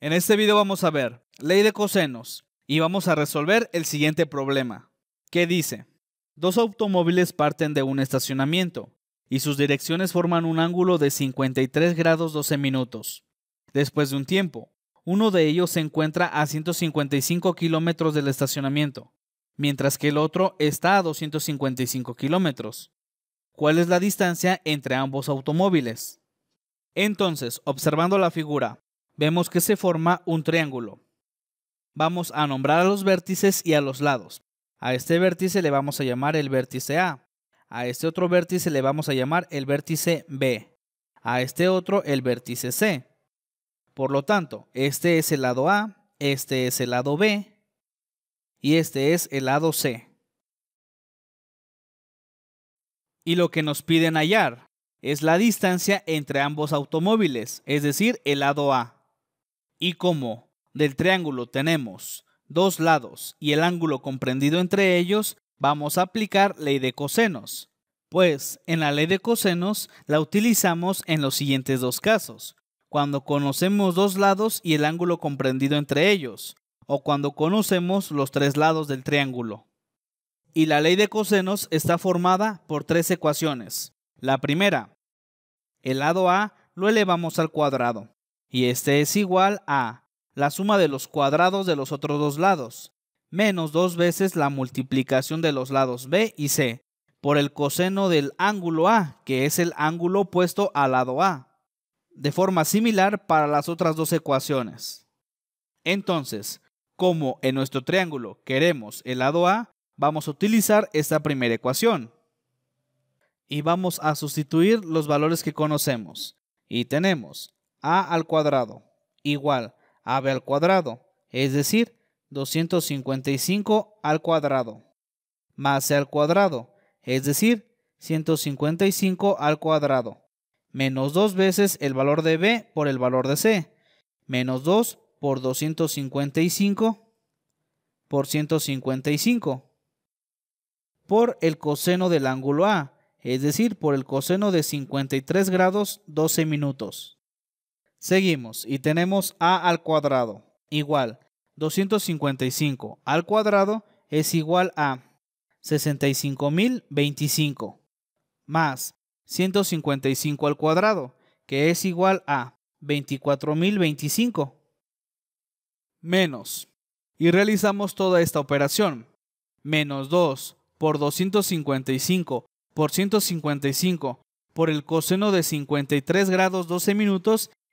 En este video vamos a ver ley de cosenos y vamos a resolver el siguiente problema, ¿Qué dice, dos automóviles parten de un estacionamiento y sus direcciones forman un ángulo de 53 grados 12 minutos. Después de un tiempo, uno de ellos se encuentra a 155 kilómetros del estacionamiento, mientras que el otro está a 255 kilómetros. ¿Cuál es la distancia entre ambos automóviles? Entonces, observando la figura, vemos que se forma un triángulo. Vamos a nombrar a los vértices y a los lados. A este vértice le vamos a llamar el vértice A. A este otro vértice le vamos a llamar el vértice B. A este otro el vértice C. Por lo tanto, este es el lado A, este es el lado B y este es el lado C. Y lo que nos piden hallar es la distancia entre ambos automóviles, es decir, el lado A. Y como del triángulo tenemos dos lados y el ángulo comprendido entre ellos, vamos a aplicar ley de cosenos. Pues en la ley de cosenos la utilizamos en los siguientes dos casos. Cuando conocemos dos lados y el ángulo comprendido entre ellos, o cuando conocemos los tres lados del triángulo. Y la ley de cosenos está formada por tres ecuaciones. La primera, el lado A lo elevamos al cuadrado. Y este es igual a la suma de los cuadrados de los otros dos lados, menos dos veces la multiplicación de los lados B y C, por el coseno del ángulo A, que es el ángulo opuesto al lado A, de forma similar para las otras dos ecuaciones. Entonces, como en nuestro triángulo queremos el lado A, vamos a utilizar esta primera ecuación. Y vamos a sustituir los valores que conocemos. Y tenemos a al cuadrado igual a b al cuadrado, es decir, 255 al cuadrado, más c al cuadrado, es decir, 155 al cuadrado, menos dos veces el valor de b por el valor de c, menos 2 por 255 por 155, por el coseno del ángulo A, es decir, por el coseno de 53 grados 12 minutos. Seguimos y tenemos a al cuadrado igual 255 al cuadrado es igual a 65.025 más 155 al cuadrado que es igual a 24.025 menos y realizamos toda esta operación menos 2 por 255 por 155 por el coseno de 53 grados 12 minutos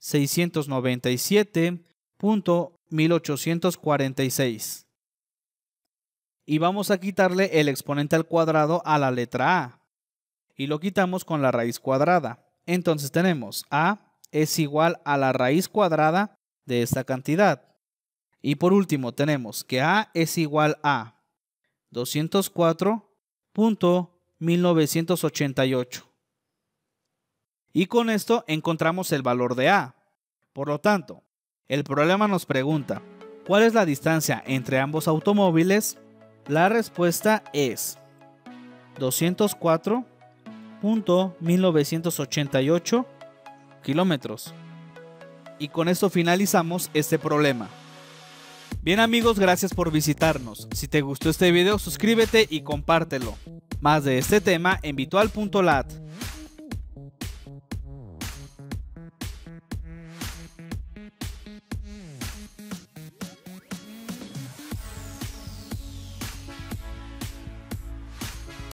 697.1846. Y vamos a quitarle el exponente al cuadrado a la letra A. Y lo quitamos con la raíz cuadrada. Entonces tenemos A es igual a la raíz cuadrada de esta cantidad. Y por último tenemos que A es igual a 204.1988. Y con esto encontramos el valor de A. Por lo tanto, el problema nos pregunta, ¿cuál es la distancia entre ambos automóviles? La respuesta es 204.1988 kilómetros. Y con esto finalizamos este problema. Bien amigos, gracias por visitarnos. Si te gustó este video, suscríbete y compártelo. Más de este tema en virtual.lat.